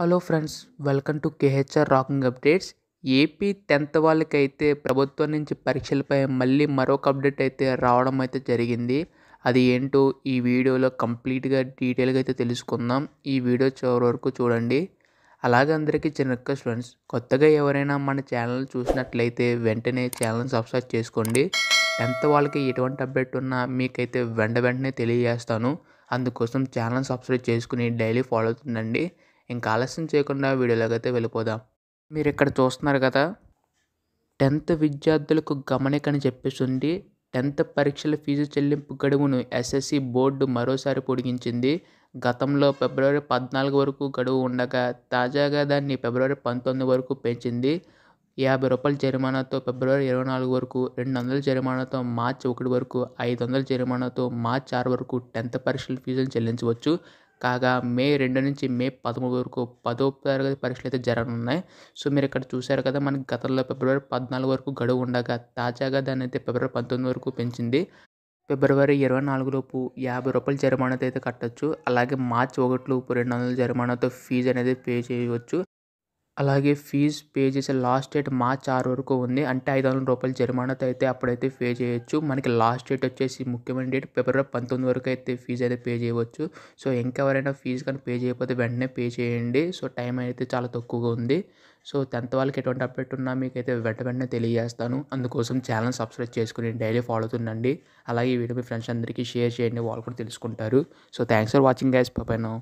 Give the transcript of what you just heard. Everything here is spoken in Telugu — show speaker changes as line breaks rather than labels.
hello friends welcome to KHR rocking updates AP tenth వాళ్ళకైతే ప్రభుత్వం నుంచి పరీక్షలపై మళ్ళీ మరొక అప్డేట్ అయితే రావడం అయితే జరిగింది అది ఏంటో ఈ వీడియోలో కంప్లీట్గా డీటెయిల్గా అయితే తెలుసుకుందాం ఈ వీడియో చివరి వరకు చూడండి అలాగే అందరికీ చిన్న రిక్వెస్ట్ ఫ్రెండ్స్ కొత్తగా ఎవరైనా మన ఛానల్ చూసినట్లయితే వెంటనే ఛానల్ సబ్స్క్రైబ్ చేసుకోండి టెన్త్ వాళ్ళకి ఎటువంటి అప్డేట్ ఉన్నా మీకైతే వెంట వెంటనే తెలియజేస్తాను అందుకోసం ఛానల్ సబ్స్క్రైబ్ చేసుకుని డైలీ ఫాలో అవుతుందండి ఇంకా ఆలస్యం చేయకుండా వీడియోలోకైతే వెళ్ళిపోదాం మీరు ఇక్కడ చూస్తున్నారు కదా టెన్త్ విద్యార్థులకు గమనికని ఉంది టెన్త్ పరీక్షల ఫీజు చెల్లింపు గడువును ఎస్ఎస్సి బోర్డు మరోసారి పొడిగించింది గతంలో ఫిబ్రవరి పద్నాలుగు వరకు గడువు ఉండగా తాజాగా దాన్ని ఫిబ్రవరి పంతొమ్మిది వరకు పెంచింది యాభై రూపాయల జరిమానాతో ఫిబ్రవరి ఇరవై నాలుగు వరకు రెండు వందల జరిమానాతో మార్చి ఒకటి వరకు ఐదు వందల జరిమానాతో మార్చి ఆరు వరకు టెన్త్ పరీక్షల ఫీజులు చెల్లించవచ్చు కాగా మే రెండు నుంచి మే పదమూడు వరకు పదో తరగతి పరీక్షలు అయితే జరగనున్నాయి సో మీరు ఇక్కడ చూశారు కదా మనకి గతంలో ఫిబ్రవరి పద్నాలుగు వరకు గడువు ఉండగా తాజాగా దాన్ని అయితే ఫిబ్రవరి పంతొమ్మిది వరకు పెంచింది ఫిబ్రవరి ఇరవై నాలుగులోపు యాభై రూపాయలు జరిమానాతో అయితే కట్టచ్చు అలాగే మార్చి ఒకటిలోపు రెండు వందల జరిమానాతో ఫీజు అనేది పే చేయవచ్చు అలాగే ఫీజ్ పే చేసే లాస్ట్ డేట్ మార్చ్ ఆరు వరకు ఉంది అంటే ఐదు వందల రూపాయలు జరిమానాతో అయితే అప్పుడైతే పే చేయొచ్చు మనకి లాస్ట్ డేట్ వచ్చేసి ముఖ్యమైన డేట్ ఫిబ్రవరి పంతొమ్మిది వరకు అయితే ఫీజు అయితే పే చేయవచ్చు సో ఇంకెవరైనా ఫీజు కానీ పే చేయకపోతే వెంటనే పే చేయండి సో టైం అయితే చాలా తక్కువగా ఉంది సో టెన్త్ వాళ్ళకి ఎటువంటి అప్డేట్ ఉన్నా మీకైతే వెంట వెంటనే తెలియజేస్తాను అందుకోసం ఛానల్ సబ్స్క్రైబ్ చేసుకుని డైలీ ఫాలో అవుతుండండి అలాగే వీడియో మీ ఫ్రెండ్స్ అందరికీ షేర్ చేయండి వాళ్ళు కూడా తెలుసుకుంటారు so thanks for watching guys పాపాను